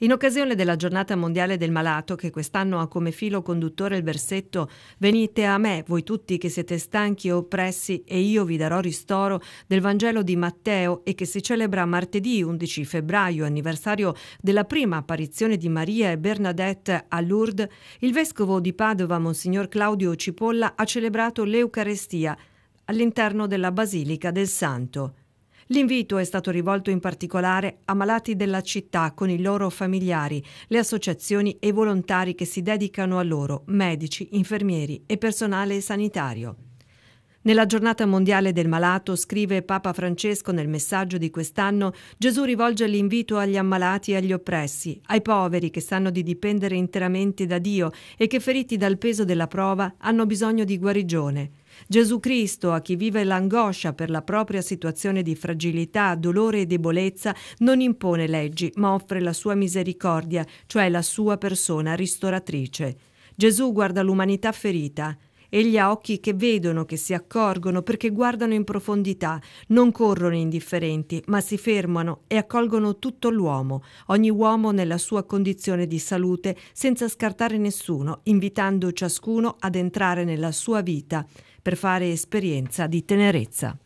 In occasione della giornata mondiale del malato, che quest'anno ha come filo conduttore il versetto Venite a me, voi tutti che siete stanchi e oppressi, e io vi darò ristoro del Vangelo di Matteo e che si celebra martedì 11 febbraio, anniversario della prima apparizione di Maria e Bernadette a Lourdes, il vescovo di Padova, Monsignor Claudio Cipolla, ha celebrato l'Eucarestia all'interno della Basilica del Santo. L'invito è stato rivolto in particolare a malati della città con i loro familiari, le associazioni e i volontari che si dedicano a loro, medici, infermieri e personale sanitario. Nella giornata mondiale del malato, scrive Papa Francesco nel messaggio di quest'anno, Gesù rivolge l'invito agli ammalati e agli oppressi, ai poveri che sanno di dipendere interamente da Dio e che feriti dal peso della prova hanno bisogno di guarigione. Gesù Cristo, a chi vive l'angoscia per la propria situazione di fragilità, dolore e debolezza, non impone leggi, ma offre la sua misericordia, cioè la sua persona ristoratrice. Gesù guarda l'umanità ferita e gli occhi che vedono, che si accorgono, perché guardano in profondità, non corrono indifferenti, ma si fermano e accolgono tutto l'uomo, ogni uomo nella sua condizione di salute, senza scartare nessuno, invitando ciascuno ad entrare nella sua vita per fare esperienza di tenerezza.